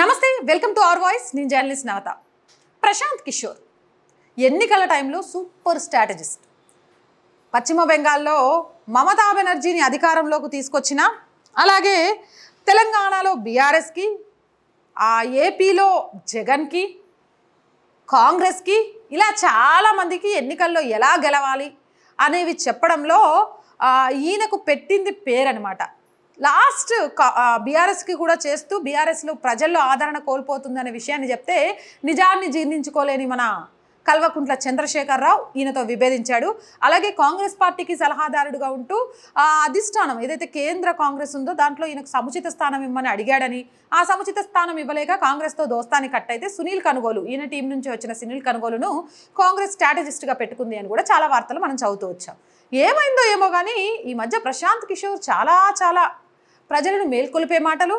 నమస్తే welcome to our voice నేను journalist Navata Prashant Kishor ఎన్నికల టైంలో సూపర్ స్ట్రాటజిస్ట్ పశ్చిమ బెంగాల్లో మమతా బెనర్జీని అధికారంలోకి తీసుకొచ్చిన అలాగే తెలంగాణలో బీఆర్ఎస్కి ఆ ఏపీలో జగన్కి కాంగ్రెస్కి ఇలా చాలామందికి ఎన్నికల్లో ఎలా గెలవాలి అనేవి చెప్పడంలో ఈయనకు పెట్టింది పేరనమాట లాస్ట్ బీఆర్ఎస్కి కూడా చేస్తూ బీఆర్ఎస్లో ప్రజల్లో ఆదరణ కోల్పోతుందనే విషయాన్ని చెప్తే నిజాన్ని జీర్ణించుకోలేని మన కల్వకుంట్ల చంద్రశేఖరరావు ఈయనతో విభేదించాడు అలాగే కాంగ్రెస్ పార్టీకి సలహాదారుడుగా ఉంటూ ఆ అధిష్టానం ఏదైతే కేంద్ర కాంగ్రెస్ ఉందో దాంట్లో ఈయనకు సముచిత స్థానం ఇమ్మని అడిగాడని ఆ సముచిత స్థానం ఇవ్వలేక కాంగ్రెస్తో దోస్తాన్ని కట్ అయితే సునీల్ కనుగోలు ఈయన టీం నుంచి వచ్చిన సునీల్ కనుగోలును కాంగ్రెస్ స్ట్రాటజిస్ట్గా పెట్టుకుంది అని కూడా చాలా వార్తలు మనం చదువుతూ వచ్చాం ఏమైందో ఏమో కానీ ఈ మధ్య ప్రశాంత్ కిషోర్ చాలా చాలా ప్రజలను మేల్కొలిపే మాటలు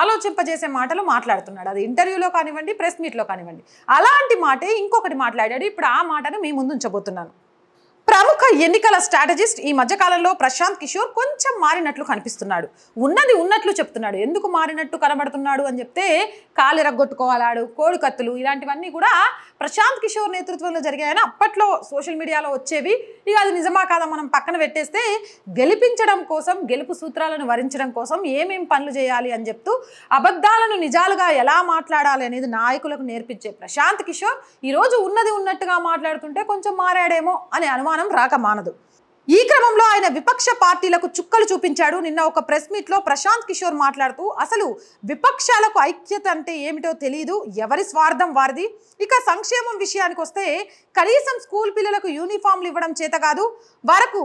ఆలోచింపజేసే మాటలు మాట్లాడుతున్నాడు అది ఇంటర్వ్యూలో కానివ్వండి ప్రెస్ మీట్లో కానివ్వండి అలాంటి మాటే ఇంకొకటి మాట్లాడాడు ఇప్పుడు ఆ మాటను మీ ముందు ఉంచబోతున్నాను ఎన్నికల స్ట్రాటజిస్ట్ ఈ మధ్యకాలంలో ప్రశాంత్ కిషోర్ కొంచెం మారినట్లు కనిపిస్తున్నాడు ఉన్నది ఉన్నట్లు చెప్తున్నాడు ఎందుకు మారినట్టు కనబడుతున్నాడు అని చెప్తే కాలిరగ్గొట్టుకోవాలాడు కోడికత్తులు ఇలాంటివన్నీ కూడా ప్రశాంత్ కిషోర్ నేతృత్వంలో జరిగాయని అప్పట్లో సోషల్ మీడియాలో వచ్చేవి ఇక అది నిజమా కాదా మనం పక్కన పెట్టేస్తే గెలిపించడం కోసం గెలుపు సూత్రాలను వరించడం కోసం ఏమేం పనులు చేయాలి అని చెప్తూ అబద్ధాలను నిజాలుగా ఎలా మాట్లాడాలి అనేది నాయకులకు నేర్పించే ప్రశాంత్ కిషోర్ ఈరోజు ఉన్నది ఉన్నట్టుగా మాట్లాడుతుంటే కొంచెం మారాడేమో అనే అనుమానం రాక మానదు ఈ క్రమంలో ఆయన విపక్ష పార్టీలకు చుక్కలు చూపించాడు నిన్న ఒక ప్రెస్ మీట్లో ప్రశాంత్ కిషోర్ మాట్లాడుతూ అసలు విపక్షాలకు ఐక్యత అంటే ఏమిటో తెలియదు ఎవరి స్వార్థం వారిది ఇక సంక్షేమం విషయానికి వస్తే కనీసం స్కూల్ పిల్లలకు యూనిఫామ్లు ఇవ్వడం చేత కాదు వరకు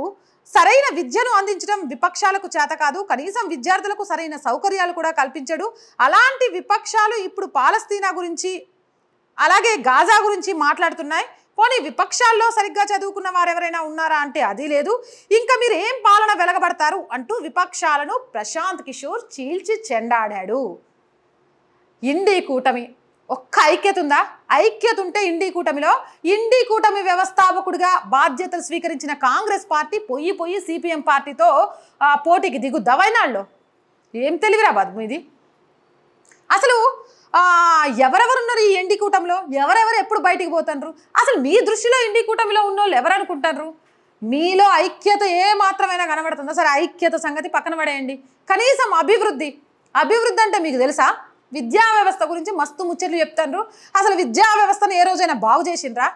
సరైన విద్యను అందించడం విపక్షాలకు చేత కాదు కనీసం విద్యార్థులకు సరైన సౌకర్యాలు కూడా కల్పించడు అలాంటి విపక్షాలు ఇప్పుడు పాలస్తీనా గురించి అలాగే గాజా గురించి మాట్లాడుతున్నాయి పోనీ విపక్షాల్లో సరిగ్గా చదువుకున్న వారు ఎవరైనా ఉన్నారా అంటే అది లేదు ఇంకా మీరు ఏం పాలన వెలగబడతారు అంటూ విపక్షాలను ప్రశాంత్ కిషోర్ చీల్చి చెండాడాడు ఇండి కూటమి ఒక్క ఐక్యత ఉందా ఐక్యత ఉంటే ఇండి కూటమిలో ఇండి కూటమి వ్యవస్థాపకుడిగా బాధ్యతలు స్వీకరించిన కాంగ్రెస్ పార్టీ పొయ్యి పొయ్యి సిపిఎం పార్టీతో పోటీకి దిగుద్దా వైనాళ్ళు ఏం తెలివిరా బాధ మీది అసలు ఎవరెవరున్నారు ఈ ఎండి కూటమిలో ఎవరెవరు ఎప్పుడు బయటికి పోతారు అసలు మీ దృష్టిలో ఎండి కూటమిలో ఉన్న వాళ్ళు ఎవరు అనుకుంటారు మీలో ఐక్యత ఏ మాత్రమైనా కనబడుతుందో సరే ఐక్యత సంగతి పక్కన పడేయండి కనీసం అభివృద్ధి అభివృద్ధి అంటే మీకు తెలుసా విద్యా వ్యవస్థ గురించి మస్తు ముచ్చట్లు చెప్తాను అసలు విద్యా వ్యవస్థను ఏ రోజైనా బాగు చేసిండ్రా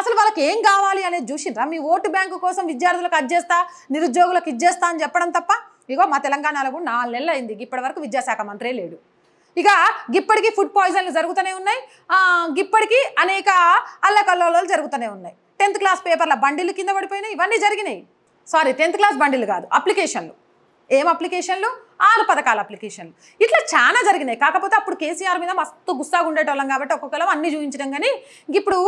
అసలు వాళ్ళకి ఏం కావాలి అనేది చూసిండ్రా మీ ఓటు బ్యాంకు కోసం విద్యార్థులకు చేస్తా నిరుద్యోగులకు ఇచ్చేస్తా అని చెప్పడం తప్ప ఇగో మా తెలంగాణలో కూడా నాలుగు నెలలు అయింది ఇప్పటి వరకు విద్యాశాఖ మంత్రే లేడు ఇక గిప్పటికి ఫుడ్ పాయిజన్లు జరుగుతూనే ఉన్నాయి గిప్పటికి అనేక అల్లకల్లోలాలు జరుగుతూనే ఉన్నాయి టెన్త్ క్లాస్ పేపర్ల బండిలు కింద పడిపోయినాయి ఇవన్నీ జరిగినాయి సారీ టెన్త్ క్లాస్ బండిలు కాదు అప్లికేషన్లు ఏం అప్లికేషన్లు ఆరు పథకాల అప్లికేషన్లు ఇట్లా చాలా జరిగినాయి కాకపోతే అప్పుడు కేసీఆర్ మీద మస్తు గుస్సాగా ఉండేటోళ్ళం కాబట్టి ఒక్కొక్కలం అన్ని చూపించడం కానీ ఇప్పుడు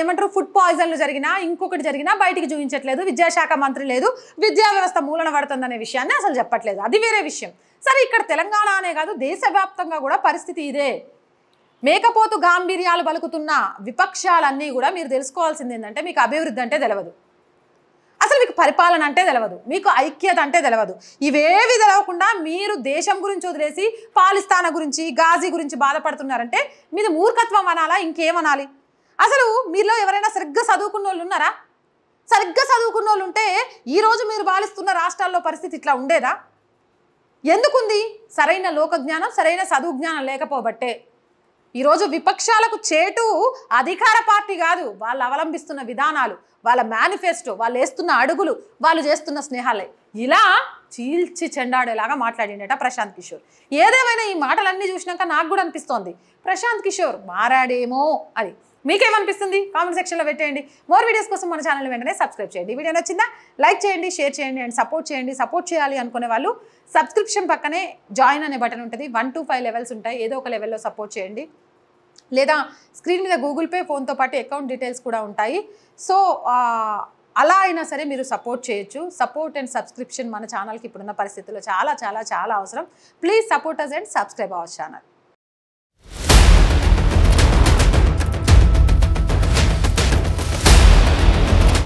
ఏమంటారు ఫుడ్ పాయిజన్లు జరిగినా ఇంకొకటి జరిగినా బయటికి చూపించట్లేదు విద్యాశాఖ మంత్రి లేదు విద్యా వ్యవస్థ మూలన పడుతుందనే విషయాన్ని అసలు చెప్పట్లేదు అది వేరే విషయం సరే ఇక్కడ తెలంగాణ అనే కాదు దేశవ్యాప్తంగా కూడా పరిస్థితి ఇదే మేకపోతు గాంభీర్యాలు పలుకుతున్న విపక్షాలన్నీ కూడా మీరు తెలుసుకోవాల్సింది ఏంటంటే మీకు అభివృద్ధి అంటే తెలియదు అసలు మీకు పరిపాలన అంటే తెలియదు మీకు ఐక్యత అంటే తెలియదు ఇవేవి తెలవకుండా మీరు దేశం గురించి వదిలేసి పాలిస్తాన గురించి గాజీ గురించి బాధపడుతున్నారంటే మీది మూర్ఖత్వం అనాలా ఇంకేమనాలి అసలు మీలో ఎవరైనా సరిగ్గా చదువుకున్న వాళ్ళు ఉన్నారా సరిగ్గా చదువుకున్న వాళ్ళు ఉంటే ఈరోజు మీరు పాలిస్తున్న రాష్ట్రాల్లో పరిస్థితి ఇట్లా ఉండేదా ఎందుకుంది సరైన లోకజ్ఞానం సరైన చదువు జ్ఞానం లేకపోబట్టే ఈరోజు విపక్షాలకు చేటు అధికార పార్టీ కాదు వాళ్ళు అవలంబిస్తున్న విధానాలు వాళ్ళ మేనిఫెస్టో వాళ్ళు వేస్తున్న అడుగులు వాళ్ళు చేస్తున్న స్నేహాలే ఇలా చీల్చి చెండాడేలాగా మాట్లాడిండట ప్రశాంత్ కిషోర్ ఏదేమైనా ఈ మాటలన్నీ చూసినాక నాకు కూడా అనిపిస్తోంది ప్రశాంత్ కిషోర్ మారాడేమో అది మీకేమనిపిస్తుంది కామెంట్ సెక్షన్లో పెట్టేయండి మోర్ వీడియోస్ కోసం మన ఛానల్ వెంటనే సబ్స్క్రైబ్ చేయండి వీడియో నచ్చిందా లైక్ చేయండి షేర్ చేయండి అండ్ సపోర్ట్ చేయండి సపోర్ట్ చేయాలి అనుకునే వాళ్ళు సబ్స్క్రిప్షన్ పక్కనే జాయిన్ అనే బటన్ ఉంటుంది వన్ టూ ఫైవ్ లెవెల్స్ ఉంటాయి ఏదో ఒక లెవెల్లో సపోర్ట్ చేయండి లేదా స్క్రీన్ మీద గూగుల్ పే ఫోన్తో పాటు అకౌంట్ డీటెయిల్స్ కూడా ఉంటాయి సో అలా అయినా సరే మీరు సపోర్ట్ చేయొచ్చు సపోర్ట్ అండ్ సబ్స్క్రిప్షన్ మన ఛానల్కి ఇప్పుడున్న పరిస్థితుల్లో చాలా చాలా చాలా అవసరం please support us and subscribe our channel